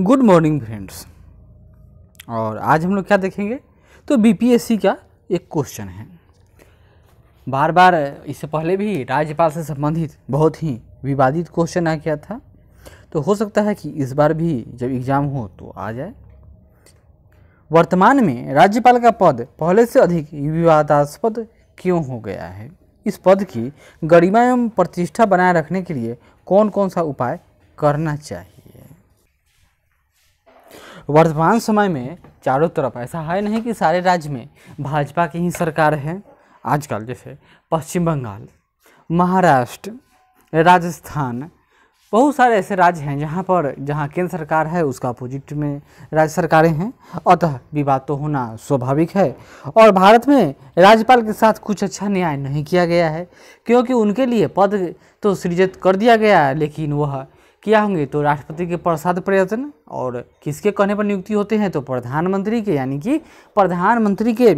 good morning friends और आज हम लोग क्या देखेंगे तो बीपीएससी का एक क्वेश्चन है बार बार इससे पहले भी राज्यपाल से संबंधित बहुत ही विवादित क्वेश्चन आ गया था तो हो सकता है कि इस बार भी जब एग्ज़ाम हो तो आ जाए वर्तमान में राज्यपाल का पद पहले से अधिक विवादास्पद क्यों हो गया है इस पद की गरिमा एवं प्रतिष्ठा बनाए रखने के लिए कौन कौन सा उपाय करना चाहिए वर्तमान समय में चारों तरफ ऐसा है नहीं कि सारे राज्य में भाजपा की ही सरकार है आजकल जैसे पश्चिम बंगाल महाराष्ट्र राजस्थान बहुत सारे ऐसे राज्य हैं जहाँ पर जहाँ केंद्र सरकार है उसका अपोजिट में राज्य सरकारें हैं अतः विवाद तो होना स्वाभाविक है और भारत में राज्यपाल के साथ कुछ अच्छा न्याय नहीं किया गया है क्योंकि उनके लिए पद तो सृजित कर दिया गया है लेकिन वह किया होंगे तो राष्ट्रपति के प्रसाद प्रयत्न और किसके कहने पर नियुक्ति होते हैं तो प्रधानमंत्री के यानी कि प्रधानमंत्री के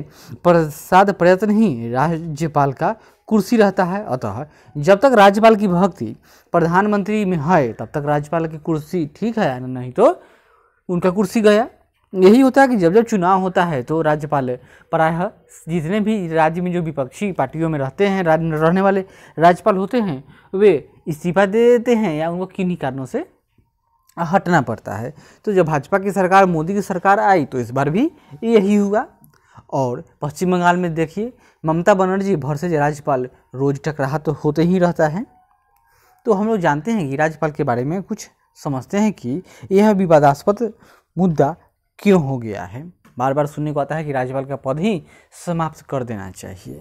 प्रसाद प्रयत्न ही राज्यपाल का कुर्सी रहता है अतः जब तक राज्यपाल की भक्ति प्रधानमंत्री में है तब तक राज्यपाल की कुर्सी ठीक है नहीं तो उनका कुर्सी गया यही होता है कि जब जब चुनाव होता है तो राज्यपाल प्रायः जितने भी राज्य में जो विपक्षी पार्टियों में रहते हैं राज्य रहने वाले राज्यपाल होते हैं वे इस्तीफा दे देते हैं या उनको किन्हीं कारणों से हटना पड़ता है तो जब भाजपा की सरकार मोदी की सरकार आई तो इस बार भी यही हुआ और पश्चिम बंगाल में देखिए ममता बनर्जी भर से राज्यपाल रोज टकराहा तो होते ही रहता है तो हम लोग जानते हैं कि राज्यपाल के बारे में कुछ समझते हैं कि यह विवादास्पद मुद्दा क्यों हो गया है बार बार सुनने को आता है कि राज्यपाल का पद ही समाप्त कर देना चाहिए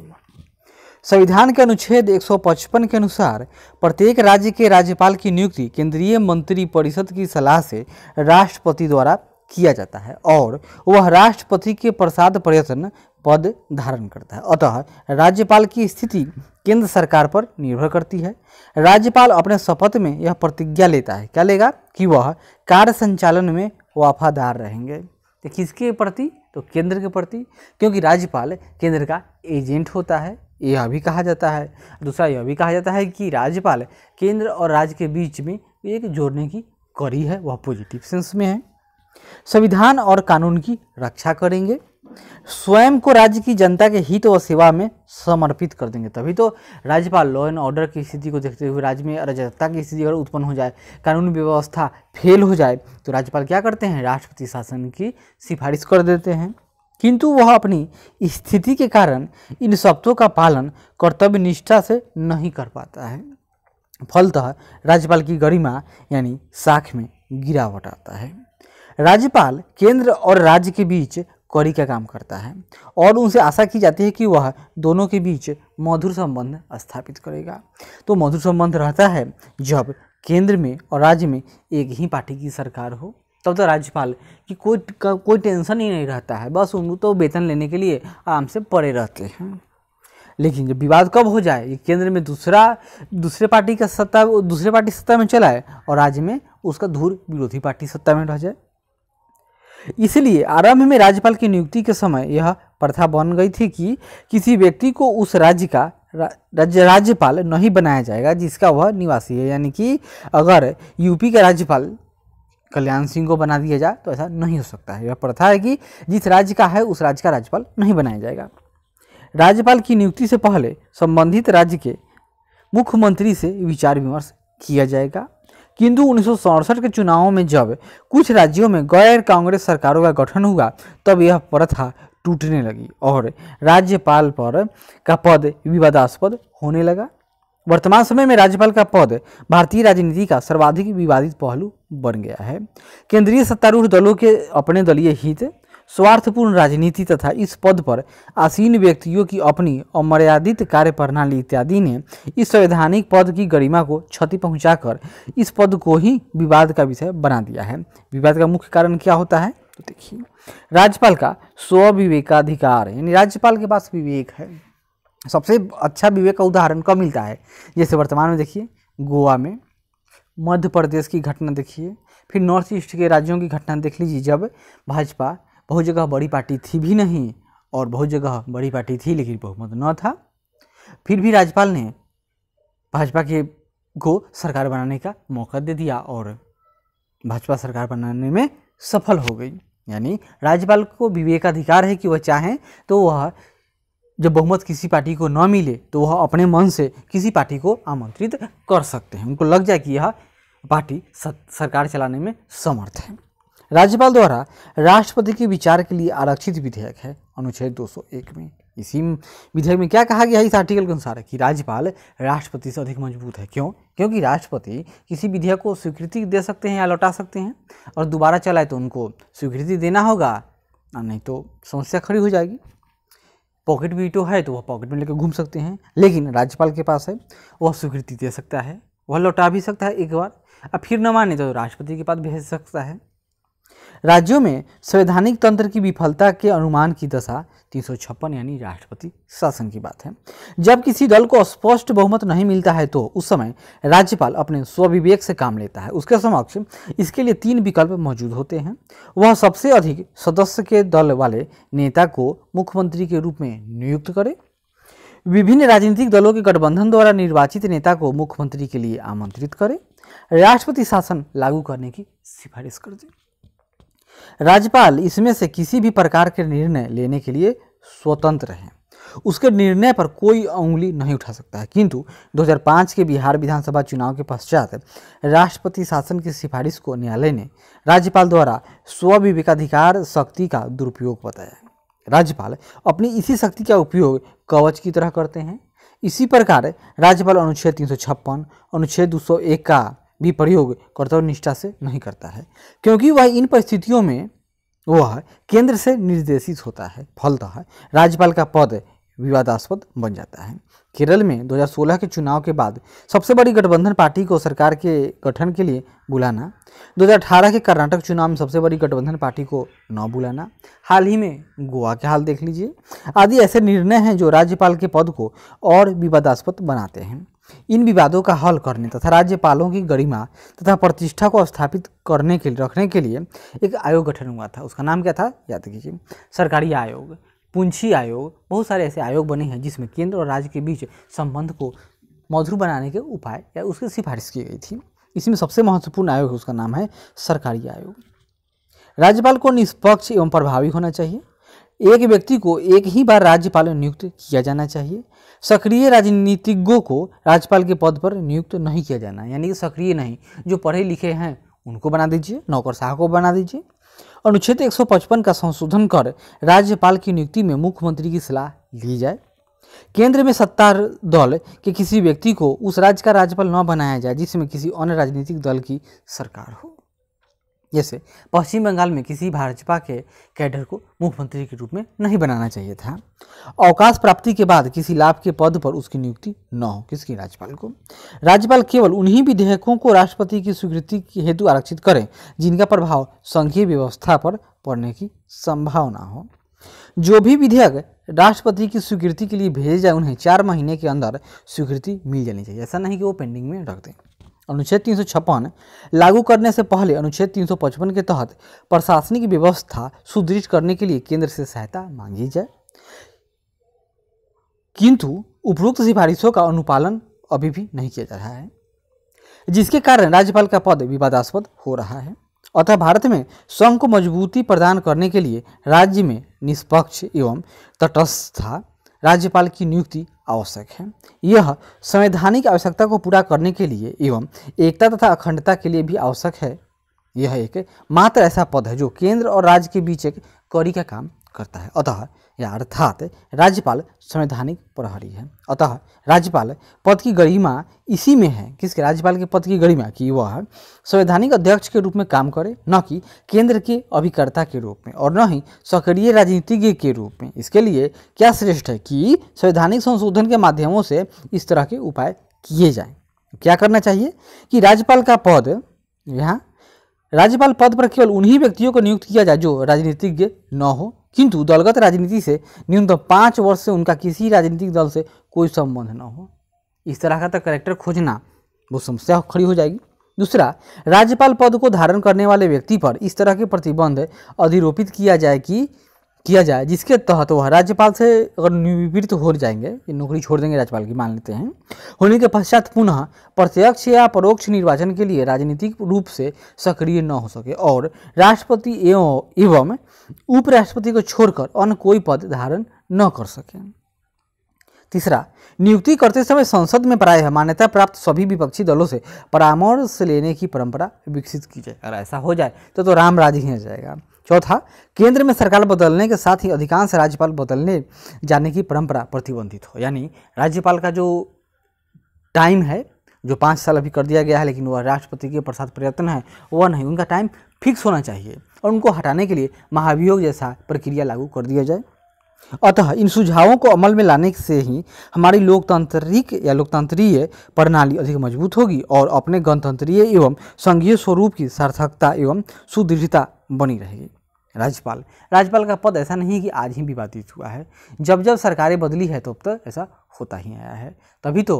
संविधान के अनुच्छेद 155 के अनुसार प्रत्येक राज्य के राज्यपाल की नियुक्ति केंद्रीय मंत्रिपरिषद की सलाह से राष्ट्रपति द्वारा किया जाता है और वह राष्ट्रपति के प्रसाद प्रयत्न पद धारण करता है अतः राज्यपाल की स्थिति केंद्र सरकार पर निर्भर करती है राज्यपाल अपने शपथ में यह प्रतिज्ञा लेता है क्या लेगा कि वह कार्य संचालन में वफादार रहेंगे तो किसके प्रति तो केंद्र के प्रति क्योंकि राज्यपाल केंद्र का एजेंट होता है यह भी कहा जाता है दूसरा यह भी कहा जाता है कि राज्यपाल केंद्र और राज्य के बीच में एक जोड़ने की कड़ी है वह पॉजिटिव सेंस में है संविधान और कानून की रक्षा करेंगे स्वयं को राज्य की जनता के हित व और सेवा में समर्पित कर देंगे तभी तो राज्यपाल लॉ एंड ऑर्डर की स्थिति को देखते हुए राज्य में अराजकता की स्थिति अगर उत्पन्न हो जाए कानून व्यवस्था फेल हो जाए तो राज्यपाल क्या करते हैं राष्ट्रपति शासन की सिफारिश कर देते हैं किंतु वह अपनी स्थिति के कारण इन शब्दों का पालन कर्तव्य निष्ठा से नहीं कर पाता है फलतः राज्यपाल की गरिमा यानी साख में गिरावट आता है राज्यपाल केंद्र और राज्य के बीच कड़ी का काम करता है और उनसे आशा की जाती है कि वह दोनों के बीच मधुर संबंध स्थापित करेगा तो मधुर संबंध रहता है जब केंद्र में और राज्य में एक ही पार्टी की सरकार हो तब तो राज्यपाल की कोई कोई टेंशन ही नहीं रहता है बस उनको तो वेतन लेने के लिए आराम से पड़े रहते हैं लेकिन जब विवाद कब हो जाए केंद्र में दूसरा दूसरे पार्टी का सत्ता दूसरे पार्टी सत्ता में चला है और राज्य में उसका धूर विरोधी पार्टी सत्ता में रह जाए इसलिए आरंभ में राज्यपाल की नियुक्ति के समय यह प्रथा बन गई थी कि किसी व्यक्ति को उस राज्य का राज्य राज्यपाल नहीं बनाया जाएगा जिसका वह निवासी है यानी कि अगर यूपी का राज्यपाल कल्याण सिंह को बना दिया जाए तो ऐसा नहीं हो सकता है यह प्रथा है कि जिस राज्य का है उस राज्य का राज्यपाल नहीं बनाया जाएगा राज्यपाल की नियुक्ति से पहले संबंधित राज्य के मुख्यमंत्री से विचार विमर्श किया जाएगा किंतु उन्नीस के चुनावों में जब कुछ राज्यों में गैर कांग्रेस सरकारों का गठन हुआ तब यह प्रथा टूटने लगी और राज्यपाल पर का पद विवादास्पद होने लगा वर्तमान समय में राज्यपाल का पद भारतीय राजनीति का सर्वाधिक विवादित पहलू बन गया है केंद्रीय सत्तारूढ़ दलों के अपने दलीय हित स्वार्थपूर्ण राजनीति तथा इस पद पर आसीन व्यक्तियों की अपनी अमर्यादित कार्य प्रणाली इत्यादि ने इस संवैधानिक पद की गरिमा को क्षति पहुंचाकर इस पद को ही विवाद का विषय बना दिया है विवाद का मुख्य कारण क्या होता है तो देखिए राज्यपाल का स्वविवेकाधिकार यानी राज्यपाल के पास विवेक है सबसे अच्छा विवेक का उदाहरण कब मिलता है जैसे वर्तमान में देखिए गोवा में मध्य प्रदेश की घटना देखिए फिर नॉर्थ ईस्ट के राज्यों की घटना देख लीजिए जब भाजपा बहुत जगह बड़ी पार्टी थी भी नहीं और बहुत जगह बड़ी पार्टी थी लेकिन बहुमत न था फिर भी राज्यपाल ने भाजपा के को सरकार बनाने का मौका दे दिया और भाजपा सरकार बनाने में सफल हो गई यानी राज्यपाल को विवेकाधिकार है कि वह चाहें तो वह जब बहुमत किसी पार्टी को न मिले तो वह अपने मन से किसी पार्टी को आमंत्रित कर सकते हैं उनको लग जाए कि यह पार्टी सरकार चलाने में समर्थ है राज्यपाल द्वारा राष्ट्रपति के विचार के लिए आरक्षित विधेयक है अनुच्छेद 201 में इसी विधेयक में क्या कहा गया है इस आर्टिकल के अनुसार कि राज्यपाल राष्ट्रपति से अधिक मजबूत है क्यों क्योंकि राष्ट्रपति किसी विधेयक को स्वीकृति दे सकते हैं या लौटा सकते हैं और दोबारा चलाए तो उनको स्वीकृति देना होगा नहीं तो समस्या खड़ी हो जाएगी पॉकेट वीटो है तो वह पॉकेट में लेकर घूम सकते हैं लेकिन राज्यपाल के पास है वह स्वीकृति दे सकता है वह लौटा भी सकता है एक बार अब फिर न माने तो राष्ट्रपति के पास भेज सकता है राज्यों में संवैधानिक तंत्र की विफलता के अनुमान की दशा तीन यानी राष्ट्रपति शासन की बात है जब किसी दल को स्पष्ट बहुमत नहीं मिलता है तो उस समय राज्यपाल अपने स्वविवेक से काम लेता है उसके समक्ष इसके लिए तीन विकल्प मौजूद होते हैं वह सबसे अधिक सदस्य के दल वाले नेता को मुख्यमंत्री के रूप में नियुक्त करे विभिन्न राजनीतिक दलों के गठबंधन द्वारा निर्वाचित नेता को मुख्यमंत्री के लिए आमंत्रित करे राष्ट्रपति शासन लागू करने की सिफारिश कर दें राज्यपाल इसमें से किसी भी प्रकार के निर्णय लेने के लिए स्वतंत्र हैं उसके निर्णय पर कोई उंगली नहीं उठा सकता है किंतु 2005 के बिहार विधानसभा चुनाव के पश्चात राष्ट्रपति शासन की सिफारिश को न्यायालय ने राज्यपाल द्वारा स्वविवेकाधिकार शक्ति का दुरुपयोग बताया राज्यपाल अपनी इसी शक्ति का उपयोग कवच की तरह करते हैं इसी प्रकार राज्यपाल अनुच्छेद तीन अनुच्छेद दो का भी प्रयोग कर्तव्य निष्ठा से नहीं करता है क्योंकि वह इन परिस्थितियों में वह केंद्र से निर्देशित होता है फलतः राज्यपाल का पद विवादास्पद बन जाता है केरल में 2016 के चुनाव के बाद सबसे बड़ी गठबंधन पार्टी को सरकार के गठन के लिए बुलाना 2018 के कर्नाटक चुनाव में सबसे बड़ी गठबंधन पार्टी को न बुलाना हाल ही में गोवा के हाल देख लीजिए आदि ऐसे निर्णय हैं जो राज्यपाल के पद को और विवादास्पद बनाते हैं इन विवादों का हल करने तथा राज्यपालों की गरिमा तथा प्रतिष्ठा को स्थापित करने के लिए रखने के लिए एक आयोग गठन हुआ था उसका नाम क्या था याद कीजिए सरकारी आयोग पूंछी आयोग बहुत सारे ऐसे आयोग बने हैं जिसमें केंद्र और राज्य के बीच संबंध को मधुर बनाने के उपाय या उसकी सिफारिश की गई थी इसमें सबसे महत्वपूर्ण आयोग उसका नाम है सरकारी आयोग राज्यपाल को निष्पक्ष एवं प्रभावी होना चाहिए एक व्यक्ति को एक ही बार राज्यपाल नियुक्त किया जाना चाहिए सक्रिय राजनीतिज्ञों को राज्यपाल के पद पर नियुक्त नहीं किया जाना यानी कि सक्रिय नहीं जो पढ़े लिखे हैं उनको बना दीजिए नौकर शाह को बना दीजिए अनुच्छेद 155 का संशोधन कर राज्यपाल की नियुक्ति में मुख्यमंत्री की सलाह ली जाए केंद्र में सत्ता दल के किसी व्यक्ति को उस राज्य का राज्यपाल न बनाया जाए जिसमें किसी अन्य राजनीतिक दल की सरकार हो जैसे पश्चिम बंगाल में किसी भाजपा के कैडर को मुख्यमंत्री के रूप में नहीं बनाना चाहिए था अवकाश प्राप्ति के बाद किसी लाभ के पद पर उसकी नियुक्ति न हो किसकी राज्यपाल को राज्यपाल केवल उन्हीं विधेयकों को राष्ट्रपति की स्वीकृति हेतु आरक्षित करें जिनका प्रभाव संघीय व्यवस्था पर पड़ने की संभावना हो जो भी विधेयक राष्ट्रपति की स्वीकृति के लिए भेजे जाए उन्हें चार महीने के अंदर स्वीकृति मिल जानी चाहिए ऐसा नहीं कि वो पेंडिंग में रख दें अनुच्छेद तीन लागू करने से पहले अनुच्छेद 355 के तहत प्रशासनिक व्यवस्था सुदृढ़ करने के लिए केंद्र से सहायता मांगी जाए किंतु उपरोक्त सिफारिशों का अनुपालन अभी भी नहीं किया जा रहा है जिसके कारण राज्यपाल का पद विवादास्पद हो रहा है अतः भारत में संघ को मजबूती प्रदान करने के लिए राज्य में निष्पक्ष एवं तटस्थता राज्यपाल की नियुक्ति आवश्यक है यह संवैधानिक आवश्यकता को पूरा करने के लिए एवं एकता तथा अखंडता के लिए भी आवश्यक है यह एक मात्र ऐसा पद है जो केंद्र और राज्य के बीच एक कड़ी का काम करता है अतः या अर्थात राज्यपाल संवैधानिक प्रहरी है अतः राज्यपाल पद की गरिमा इसी में है किसके राज्यपाल के पद की गरिमा कि वह संवैधानिक अध्यक्ष के रूप में काम करे न कि केंद्र के अभिकर्ता के रूप में और न ही सक्रिय राजनीतिज्ञ के रूप में इसके लिए क्या श्रेष्ठ है कि संवैधानिक संशोधन के माध्यमों से इस तरह के उपाय किए जाएँ क्या करना चाहिए कि राज्यपाल का पद यहाँ राज्यपाल पद पर केवल उन्हीं व्यक्तियों को नियुक्त किया जाए जो राजनीतिज्ञ न हो किंतु दलगत राजनीति से न्यूनतम पाँच वर्ष से उनका किसी राजनीतिक दल से कोई संबंध न हो इस तरह का तो करेक्टर खोजना वो समस्या खड़ी हो जाएगी दूसरा राज्यपाल पद को धारण करने वाले व्यक्ति पर इस तरह के प्रतिबंध अधिरोपित किया जाए कि किया जाए जिसके तहत वह राज्यपाल से अगर निवृत्त हो जाएंगे नौकरी छोड़ देंगे राज्यपाल की मान लेते हैं होने के पश्चात पुनः प्रत्यक्ष या परोक्ष निर्वाचन के लिए राजनीतिक रूप से सक्रिय न हो सके और राष्ट्रपति एवं एवं उपराष्ट्रपति को छोड़कर अन्य कोई पद धारण न कर सके तीसरा नियुक्ति करते समय संसद में प्रायः मान्यता प्राप्त सभी विपक्षी दलों से परामर्श लेने की परंपरा विकसित की जाए अगर ऐसा हो जाए तो, तो राम राज ही जाएगा चौथा केंद्र में सरकार बदलने के साथ ही अधिकांश राज्यपाल बदलने जाने की परंपरा प्रतिबंधित हो यानी राज्यपाल का जो टाइम है जो पाँच साल अभी कर दिया गया है लेकिन वह राष्ट्रपति के प्रसाद प्रयत्न है वह नहीं उनका टाइम फिक्स होना चाहिए और उनको हटाने के लिए महाभियोग जैसा प्रक्रिया लागू कर दिया जाए अतः इन सुझावों को अमल में लाने से ही हमारी लोकतांत्रिक या लोकतंत्रीय प्रणाली अधिक मजबूत होगी और अपने गणतंत्रीय एवं संघीय स्वरूप की सार्थकता एवं सुदृढ़ता बनी रहेगी राज्यपाल राज्यपाल का पद ऐसा नहीं है कि आज ही विवादित हुआ है जब जब सरकारें बदली है तब तो तक ऐसा होता ही आया है तभी तो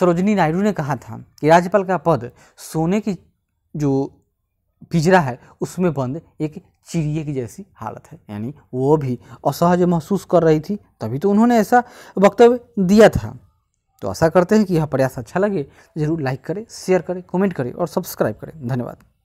सरोजनी नायडू ने कहा था कि राज्यपाल का पद सोने की जो पिजरा है उसमें बंद एक चिड़िए की जैसी हालत है यानी वो भी असहज महसूस कर रही थी तभी तो उन्होंने ऐसा वक्तव्य दिया था तो आशा करते हैं कि यह प्रयास अच्छा लगे ज़रूर लाइक करें शेयर करें कमेंट करें और सब्सक्राइब करें धन्यवाद